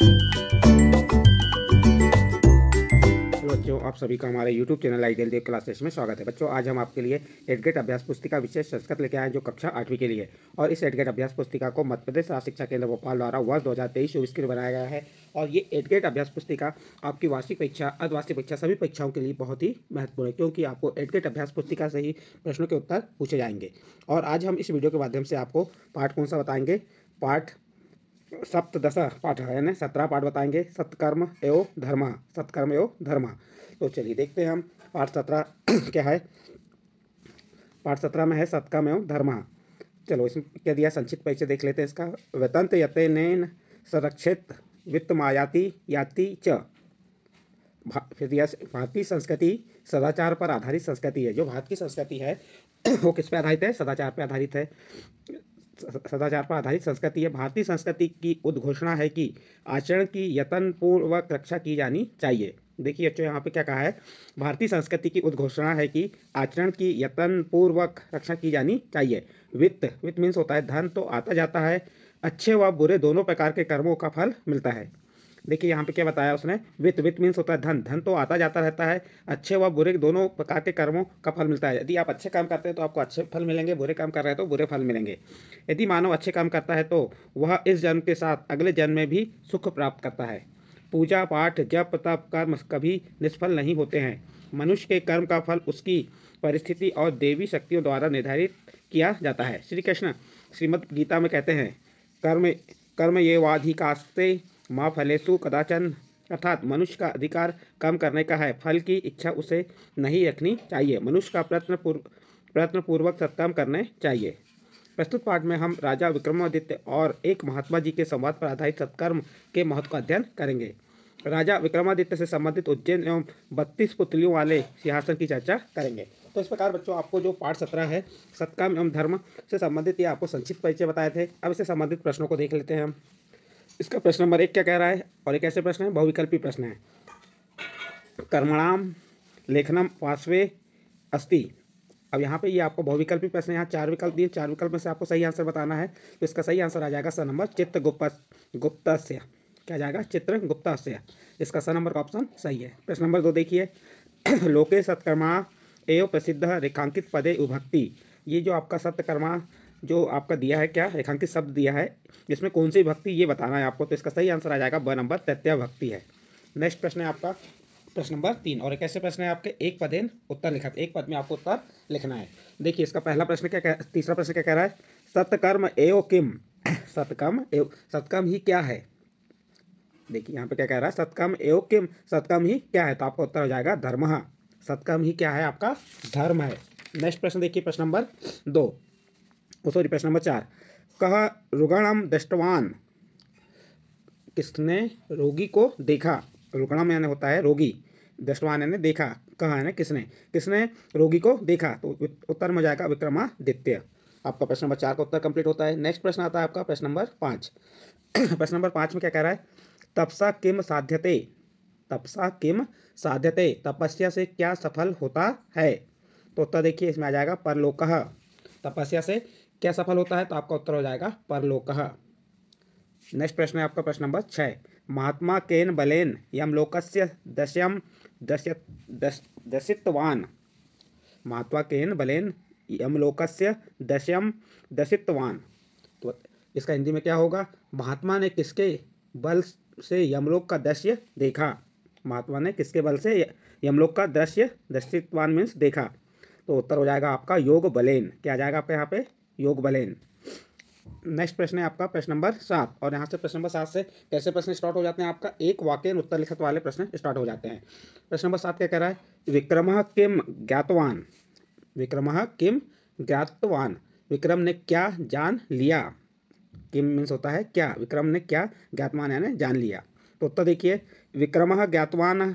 तो बच्चों आप सभी का हमारे YouTube channel I Dev classes में स्वागत है बच्चों आज हम आपके लिए एडगेट अभ्यास पुस्तिका विशेष संस्कृत लेके आए जो कक्षा आठवीं के लिए और इस एडगेट अभ्यास पुस्तिका को मध्य प्रदेश राज्य शिक्षा केंद्र भोपाल द्वारा वर्ष दो हज़ार तेईस चौबीस के लिए बनाया गया है और ये एडगेट अभ्यास पुस्तिका आपकी वार्षिक परीक्षा अर्धवार्षिक परीक्षा सभी परीक्षाओं के लिए बहुत ही महत्वपूर्ण है क्योंकि आपको एडगेट अभ्यास पुस्तिका से ही प्रश्नों के उत्तर पूछे जाएंगे और आज हम इस वीडियो के माध्यम से आपको पाठ कौन सा बताएंगे पाठ सप्तदश पाठ है ना सत्रह पाठ बताएंगे सत्कर्म एवं धर्मा सत्कर्म एवं धर्मा तो चलिए देखते हैं हम पाठ सत्रह क्या है पाठ सत्रह में है सत्कर्म एवं धर्मा चलो इसमें क्या दिया संक्षिप्त परिचय देख लेते हैं इसका वेतंत नैन संरक्षित वित्त मायाति याति च फिर दिया भारतीय संस्कृति सदाचार पर आधारित संस्कृति है जो भारत की संस्कृति है वो किस पे आधारित है सदाचार पर आधारित है सदाचार पर आधारित संस्कृति है भारतीय संस्कृति की उद्घोषणा है कि आचरण की पूर्वक रक्षा की जानी चाहिए देखिए बच्चों यहाँ पे क्या कहा है भारतीय संस्कृति की उद्घोषणा है कि आचरण की यत्नपूर्वक रक्षा की जानी चाहिए वित्त वित्त मीन्स होता है धन तो आता जाता है अच्छे व बुरे दोनों प्रकार के कर्मों का फल मिलता है देखिए यहाँ पे क्या बताया उसने वित्त वित्त मीन्स होता है धन धन तो आता जाता रहता है अच्छे व बुरे दोनों प्रकार के कर्मों का फल मिलता है यदि आप अच्छे काम करते हैं तो आपको अच्छे फल मिलेंगे बुरे काम कर रहे हैं तो बुरे फल मिलेंगे यदि मानव अच्छे काम करता है तो वह इस जन्म के साथ अगले जन्म में भी सुख प्राप्त करता है पूजा पाठ जप तप कर्म कभी निष्फल नहीं होते हैं मनुष्य के कर्म का फल उसकी परिस्थिति और देवी शक्तियों द्वारा निर्धारित किया जाता है श्री कृष्ण श्रीमद गीता में कहते हैं कर्म कर्म ये वाधिकास्ते माँ फलेशु कदाचन अर्थात मनुष्य का अधिकार कम करने का है फल की इच्छा उसे नहीं रखनी चाहिए मनुष्य का प्रयत्न प्रयत्नपूर्वक सत्कर्म करने चाहिए प्रस्तुत पाठ में हम राजा विक्रमादित्य और एक महात्मा जी के संवाद पर आधारित सत्कर्म के महत्व का अध्ययन करेंगे राजा विक्रमादित्य से संबंधित उज्जैन एवं बत्तीस पुतलियों वाले सिंहासन की चर्चा करेंगे तो इस प्रकार बच्चों आपको जो पाठ सत्रह है सत्कर्म एवं धर्म से संबंधित ये आपको संक्षिप्त परिचय बताए थे अब इससे संबंधित प्रश्नों को देख लेते हैं हम इसका प्रश्न नंबर एक क्या कह रहा है और एक ऐसे प्रश्न है बहुविकल्पी प्रश्न है कर्मणाम लेखनम पांचवे अस्ति अब यहाँ पे ये आपको बहुविकल्पी प्रश्न यहाँ चार विकल्प दिए चार विकल्प में से आपको सही आंसर बताना है तो इसका सही आंसर आ जाएगा स नंबर चित्र गुप्त क्या जाएगा चित्र गुप्ता इसका स नंबर का ऑप्शन सही है प्रश्न नंबर दो देखिए लोके सत्कर्मा एवं प्रसिद्ध रेखांकित पदे उभक्ति ये जो आपका सत्यकर्मा जो आपका दिया है क्या रेखांकित शब्द दिया है इसमें कौन सी भक्ति ये बताना है आपको तो इसका सही आंसर आ जाएगा ब नंबर तृतीय भक्ति है नेक्स्ट प्रश्न है आपका प्रश्न नंबर तीन और एक ऐसे प्रश्न है आपके एक पदेन उत्तर लिखा एक पद में आपको उत्तर लिखना है देखिए इसका पहला प्रश्न क्या कह तीसरा प्रश्न क्या कह रहा है सतकर्म एव किम सतकर्म एव सतकर्म ही क्या है देखिए यहाँ पे क्या कह रहा है सतकर्म एव किम सत्कर्म ही क्या है तो आपका उत्तर हो जाएगा धर्म हाँ, सतकर्म ही क्या है आपका धर्म है नेक्स्ट प्रश्न देखिए प्रश्न नंबर दो सॉरी oh, प्रश्न नंबर चार कह रुगणम दृष्टवान किसने रोगी को देखा रुगणम यानी होता है रोगी दृष्टवान यानी देखा कहा है ना किसने किसने रोगी को देखा तो उत्तर में जाएगा विक्रमादित्य आपका प्रश्न नंबर चार का उत्तर कंप्लीट होता है नेक्स्ट प्रश्न आता है आपका प्रश्न नंबर पाँच प्रश्न नंबर पाँच में क्या कह रहा है तपसा किम साध्यते तपसा किम साध्यते तपस्या से क्या सफल होता है तो उत्तर देखिए इसमें आ जाएगा परलोक तपस्या से क्या सफल होता है तो आपका उत्तर हो जाएगा परलोक नेक्स्ट प्रश्न है आपका प्रश्न नंबर छः महात्मा केन बलेन लोकस्य दशम दश्य दश दशितवान महात्मा केन बलेन लोकस्य दशम दशितवान तो इसका हिंदी में क्या होगा महात्मा ने किसके बल से यमलोक का दृश्य देखा महात्मा ने किसके बल से यमलोक का दृश्य दशितवान मीन्स देखा तो उत्तर हो जाएगा आपका योग बलेन क्या आ जाएगा आपके यहाँ पे योग बलेन नेक्स्ट प्रश्न है आपका प्रश्न नंबर सात और यहाँ से प्रश्न नंबर सात से कैसे प्रश्न स्टार्ट हो जाते हैं आपका एक वाक्य उत्तर लिखित वाले प्रश्न स्टार्ट हो जाते हैं प्रश्न नंबर सात क्या कह रहा है विक्रम किम ज्ञातवान विक्रम किम ज्ञातवान विक्रम ने क्या जान लिया किम मीन्स होता है क्या विक्रम ने क्या ज्ञातवान यानी जान लिया तो उत्तर देखिए विक्रम ज्ञातवान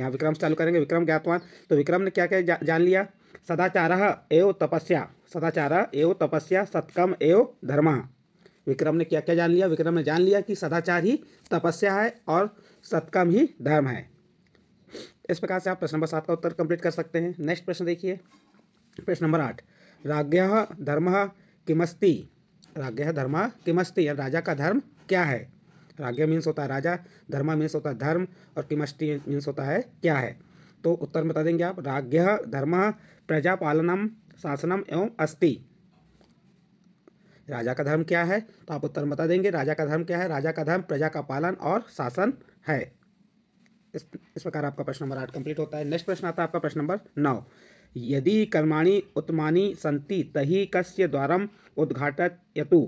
यहाँ विक्रम से चालू करेंगे विक्रम ज्ञातवान तो विक्रम ने क्या क्या जान लिया सदाचार एव तपस्या सदाचार एव तपस्या सत्कम एव धर्म विक्रम ने क्या क्या जान लिया विक्रम ने जान लिया कि सदाचार ही तपस्या है और सत्कम ही धर्म है इस प्रकार से आप प्रश्न नंबर सात का उत्तर कंप्लीट कर सकते हैं नेक्स्ट प्रश्न देखिए प्रश्न नंबर आठ राज्य धर्म किमस्ति राज धर्म किमस्ति या राजा का धर्म क्या है राज्य मीन्स होता है राजा धर्म मीन्स होता है धर्म और किमस्ती मीन्स होता है क्या है तो उत्तर बता देंगे आप राज्य धर्म प्रजापालनम शासनम एवं अस्ति राजा का धर्म क्या है तो आप उत्तर बता देंगे राजा का धर्म क्या है राजा का धर्म प्रजा का पालन और शासन है इस इस प्रकार आपका प्रश्न नंबर आठ कंप्लीट होता है नेक्स्ट प्रश्न आता है आपका प्रश्न नंबर नौ यदि कर्माणी उत्मानी संति तही कस्य द्वारम उद्घाटत यतु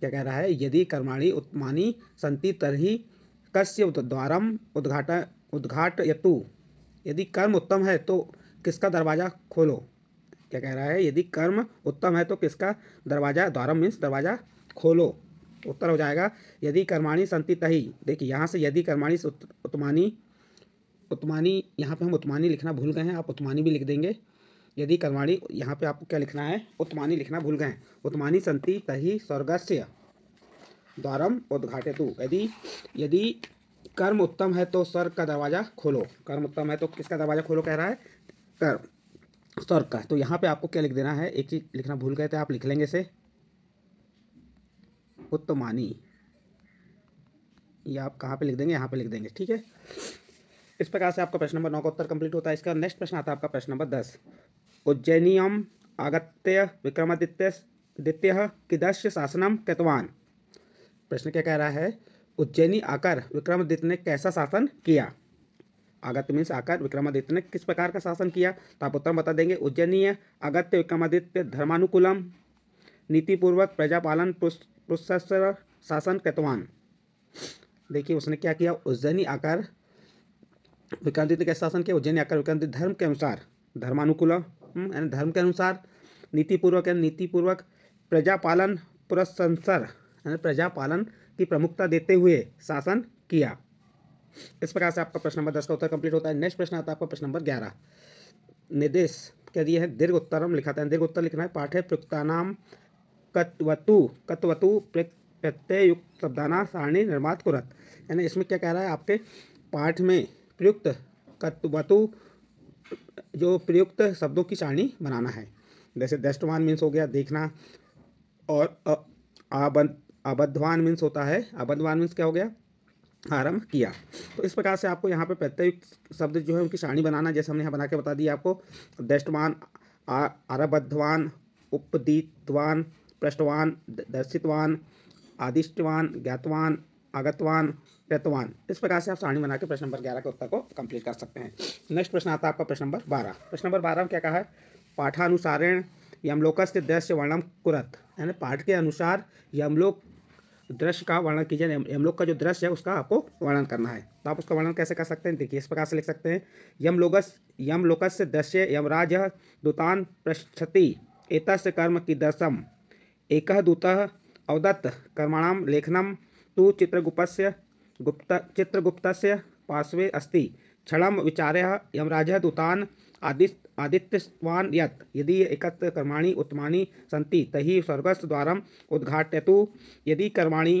क्या कह रहा है यदि कर्माणी उत्मानी संति तरी कस्य द्वारम उद्घाट उद्घाट यतु यदि कर्म उत्तम है तो किसका दरवाज़ा खोलो क्या कह रहा है यदि कर्म उत्तम है तो किसका दरवाज़ा द्वारा मीन्स दरवाज़ा खोलो उत्तर हो जाएगा यदि कर्माणी संति तही देखिए यहाँ से यदि कर्माणी से उत्तमानी उत्मानी उत्मानी यहाँ पे हम उत्मानी लिखना भूल गए हैं आप उत्मानी भी लिख देंगे यदि कर्माणी यहाँ पे आपको क्या लिखना है उत्मानी लिखना भूल गए हैं उत्मानी संति तही स्वर्गस्य द्वारम उद्घाटित यदि यदि कर्म उत्तम है तो स्वर्ग का दरवाज़ा खोलो कर्म उत्तम है तो किसका दरवाज़ा खोलो कह रहा है कर्म स्वर्ग का तो यहाँ पे आपको क्या लिख देना है एक चीज़ लिखना भूल गए थे आप लिख लेंगे इसे उत्तमानी ये आप कहाँ पे लिख देंगे यहाँ पे लिख देंगे ठीक है इस प्रकार से आपका प्रश्न नंबर नौ का उत्तर कंप्लीट होता है इसका नेक्स्ट प्रश्न आता है आपका प्रश्न नंबर दस उज्जैनियम आगत्य विक्रमादित्य दित्य किदस्य शासनम कृतवान प्रश्न क्या कह रहा है उज्जैनी आकर विक्रमादित्य ने कैसा शासन किया अगत्य मीन्स आकर विक्रमादित्य ने किस प्रकार का शासन किया तो आप उत्तर बता देंगे उज्जैनीय अगत्य विक्रमादित्य धर्मानुकूलम नीतिपूर्वक प्रजापालन प्रोत्सर शासन कृतवान देखिए उसने क्या किया उज्जैनी आकर विक्रमादित्य का शासन किया उज्जैनी आकर विक्रमादित्य धर्म के अनुसार धर्मानुकूल हम्म, यानी धर्म के अनुसार नीतिपूर्वक यानी नीतिपूर्वक प्रजापालन पुरस्संसर यानी प्रजापालन की प्रमुखता देते हुए शासन किया इस प्रकार से आपका प्रश्न नंबर दस का उत्तर कंप्लीट होता है नेक्स्ट प्रश्न आता है आपका प्रश्न नंबर ग्यारह निर्देश कह दिए हैं दीर्घ उत्तरम लिखाते हैं दीर्घ उत्तर लिखना है पाठ्य प्रयुक्तानाम कत्वतु कत्वतु प्रत्यय युक्त शब्दाना सारणी निर्मात कुरत यानी इसमें क्या कह रहा है आपके पाठ में प्रयुक्त कत्वतु जो प्रयुक्त शब्दों की सारणी बनाना है जैसे दृष्टवान मीन्स हो गया देखना और आबंध अबद्धवान मीन्स होता है अबद्धवान मीन्स क्या हो गया आरंभ किया तो इस प्रकार से आपको यहाँ पे प्रत्ययुक्त शब्द जो है उनकी सारणी बनाना जैसे हमने यहाँ बना के बता दिया आपको दृष्टवान आरबद्धवान उपदीतवान पृष्ठवान दर्शितवान आदिष्टवान ज्ञातवान आगतवान प्रतवान इस प्रकार से आप सारणी बना के प्रश्न नंबर ग्यारह के उत्तर को कंप्लीट कर सकते हैं नेक्स्ट प्रश्न आता है आपका प्रश्न नंबर बारह प्रश्न नंबर बारह में क्या कहा है पाठानुसारेण यमलोकस्थ दृश्य वर्णम कुरत यानी पाठ के अनुसार यमलोक दृश्य का वर्णन कीजिए यमलोक का जो दृश्य है उसका आपको वर्णन करना है तो आप उसका वर्णन कैसे कर सकते हैं देखिए इस प्रकार से लिख सकते हैं यमलोकस लोकस दृश्य यमराज दूतान पृछति एत कर्म की दर्शम एक दूत अवदत्त कर्माणाम लेखनम तो चित्रगुप्त गुप्त चित्रगुप्त पार्श्वे अस्ति क्षण विचार्य यमराज दूतान आदिश आदित्यवान् यत यदि एकत्र कर्माणि उत्तमानि सन्ति तर्हि स्वर्गस्द्वारम् उद्घाटयतु यदि कर्माणि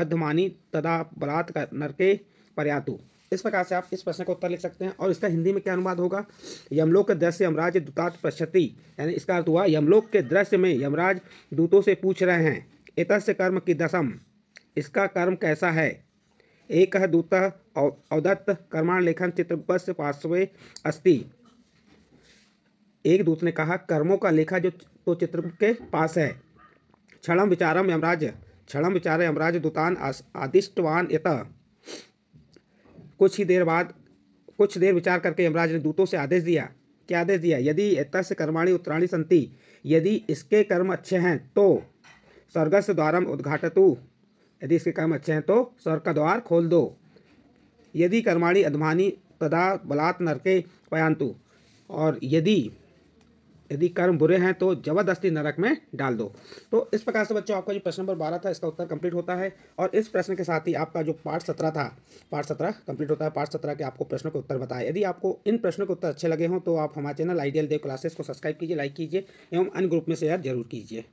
अर्धमानि तदा बलात् नरके पर्यातु इस प्रकार से आप इस प्रश्न का उत्तर लिख सकते हैं और इसका हिंदी में क्या अनुवाद होगा यमलोक के दृश्य यमराज दूतात पश्यति यानी इसका अर्थ हुआ यमलोक के दृश्य में यमराज दूतों से पूछ रहे हैं एतस्य कर्म की दशम इसका कर्म कैसा है एक दूत अवदत्त कर्माण लेखन चित्रपस्य पार्श्वे अस्ति एक दूत ने कहा कर्मों का लेखा जो तो चित्र के पास है क्षणम विचारम यमराज क्षणम विचार यमराज दूतान आदिष्टवान यत कुछ ही देर बाद कुछ देर विचार करके यमराज ने दूतों से आदेश दिया क्या आदेश दिया यदि एतस्य कर्माणी उत्तराणी संति यदि इसके कर्म अच्छे हैं तो स्वर्गस्थ द्वारम उद्घाटतु यदि इसके कर्म अच्छे हैं तो स्वर्ग का द्वार खोल दो यदि कर्माणी अधमानी तदा बलात् नरके पयांतु और यदि यदि कर्म बुरे हैं तो जबरदस्ती नरक में डाल दो तो इस प्रकार से बच्चों आपका जो प्रश्न नंबर बारह था इसका उत्तर कंप्लीट होता है और इस प्रश्न के साथ ही आपका जो पार्ट सत्रह था पार्ट सत्रह कंप्लीट होता है पार्ट सत्रह के आपको प्रश्नों के उत्तर बताए यदि आपको इन प्रश्नों के उत्तर अच्छे लगे हों तो आप हमारे चैनल आइडियल देव क्लासेस को सब्सक्राइब कीजिए लाइक कीजिए एवं अन्य ग्रुप में शेयर जरूर कीजिए